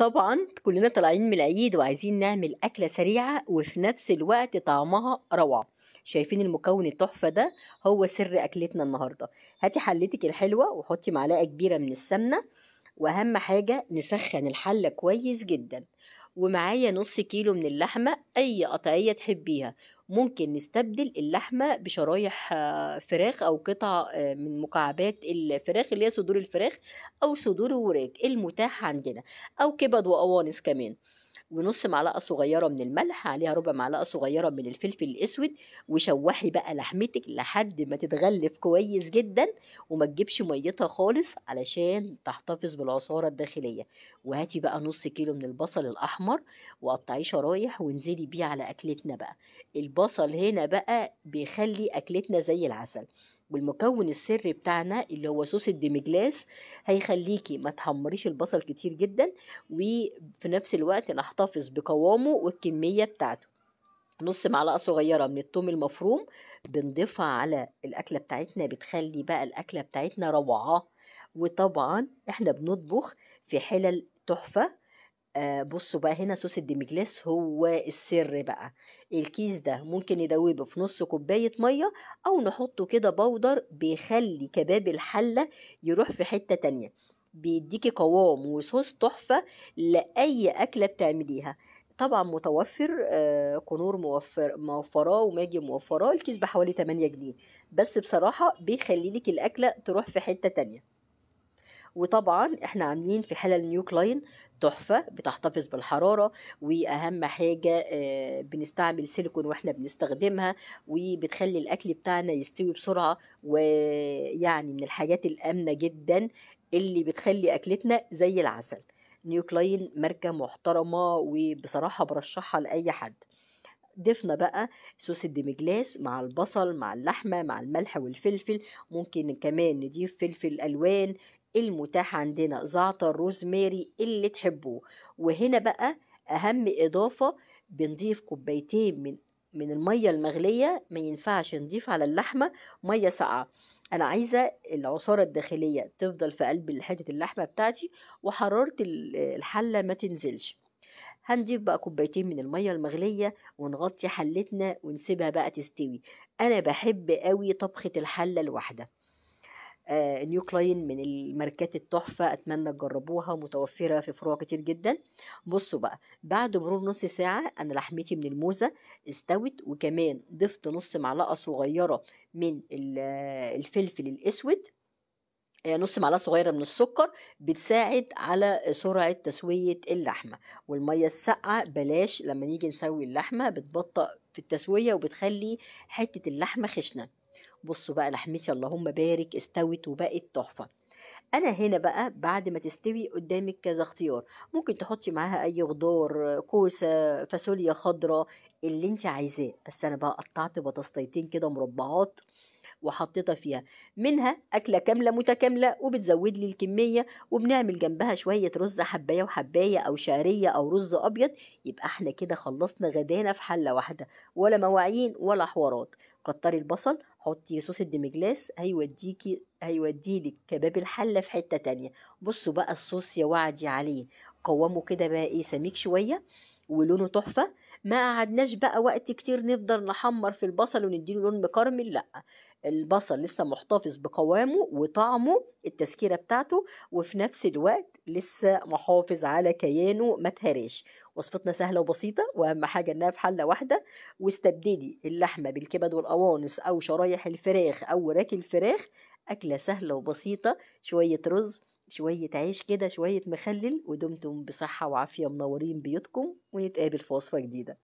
طبعا كلنا طالعين من العيد وعايزين نعمل أكلة سريعة وفي نفس الوقت طعمها روعة شايفين المكون التحفة ده هو سر أكلتنا النهاردة هاتي حلتك الحلوة وحطي معلقة كبيرة من السمنة وأهم حاجة نسخن الحلة كويس جدا ومعايا نص كيلو من اللحمة أي قطعية تحبيها ممكن نستبدل اللحمة بشرايح آه، فراخ أو قطع آه، من مكعبات الفراخ اللي هي صدور الفراخ أو صدور الوراك المتاح عندنا أو كبد واوانس كمان ونص معلقه صغيره من الملح عليها ربع معلقه صغيره من الفلفل الاسود وشوحي بقى لحمتك لحد ما تتغلف كويس جدا وما تجيبش ميتها خالص علشان تحتفظ بالعصاره الداخليه وهاتي بقى نص كيلو من البصل الاحمر وقطعيه شرايح وانزلي بيه على اكلتنا بقى البصل هنا بقى بيخلي اكلتنا زي العسل والمكون السري بتاعنا اللي هو صوص الديميجلاس هيخليكي ما تحمريش البصل كتير جدا وفي نفس الوقت نحتفظ بقوامه والكمية بتاعته نص معلقة صغيرة من التوم المفروم بنضيفها على الأكلة بتاعتنا بتخلي بقى الأكلة بتاعتنا روعة وطبعا احنا بنطبخ في حلل تحفة آه، بصوا بقى هنا صوص الديميجلاس هو السر بقى الكيس ده ممكن ندوبه في نص كوباية مية أو نحطه كده بودر بيخلي كباب الحلة يروح في حتة تانية بيديكي قوام وصوص تحفة لأي أكلة بتعمليها طبعا متوفر آه قنور موفر موفراه وماجي موفراه الكيس بحوالي 8 جنيه بس بصراحة بيخليلك الأكلة تروح في حتة تانية وطبعا احنا عاملين في حاله نيو كلاين تحفه بتحتفظ بالحراره واهم حاجه آه، بنستعمل سيليكون واحنا بنستخدمها وبتخلي الاكل بتاعنا يستوي بسرعه ويعني من الحاجات الامنه جدا اللي بتخلي اكلتنا زي العسل نيو كلاين ماركه محترمه وبصراحه برشحها لاي حد ضفنا بقى صوص الديميجلاس مع البصل مع اللحمه مع الملح والفلفل ممكن كمان نضيف فلفل الوان المتاح عندنا زعتر روزماري اللي تحبوه وهنا بقى أهم إضافة بنضيف كوبايتين من من المية المغلية ما ينفعش نضيف على اللحمة مية ساقعة أنا عايزة العصارة الداخلية تفضل في قلب حتة اللحمة بتاعتي وحرارة الحلة ما تنزلش هنضيف بقى كوبايتين من المية المغلية ونغطي حلتنا ونسيبها بقى تستوي أنا بحب قوي طبخة الحلة الواحدة نيو آه، كلاين من الماركات التحفة أتمنى تجربوها متوفرة في فروع كتير جدا بصوا بقى بعد مرور نص ساعة أنا لحمتي من الموزة استوت وكمان ضفت نص معلقة صغيرة من الفلفل الأسود آه، نص معلقه صغيره من السكر بتساعد على سرعه تسويه اللحمه والميه الساقعه بلاش لما نيجي نسوي اللحمه بتبطأ في التسويه وبتخلي حته اللحمه خشنه بصوا بقى لحمتي اللهم بارك استوت وبقت تحفه انا هنا بقى بعد ما تستوي قدامك كذا اختيار ممكن تحطي معاها اي خضار كوسه فاصوليا خضراء اللي انت عايزاه بس انا بقى قطعت بطاطسيتين كده مربعات وحطيتها فيها منها أكلة كاملة متكاملة وبتزود لي الكمية وبنعمل جنبها شوية رز حباية وحباية أو شعرية أو رز أبيض يبقى احنا كده خلصنا غدانا في حلة واحدة ولا مواعين ولا حوارات كتري البصل حطي صوص الديميجلاس هيوديكي هيوديلك كباب الحلة في حتة تانية بصوا بقى الصوص يا وعدي عليه قومه كده بقى ايه سميك شويه ولونه تحفه ما قعدناش بقى وقت كتير نفضل نحمر في البصل ونديله لون مكرمل لا البصل لسه محتفظ بقوامه وطعمه التسكيره بتاعته وفي نفس الوقت لسه محافظ على كيانه ما تهريش وصفتنا سهلة وبسيطة وأهم حاجة إنها في حلة واحدة واستبدلي اللحمة بالكبد والقوانص أو شرايح الفراخ أو وراك الفراخ أكلة سهلة وبسيطة شوية رز شوية عيش كده شوية مخلل ودمتم بصحة وعافية منورين بيوتكم ونتقابل في وصفة جديدة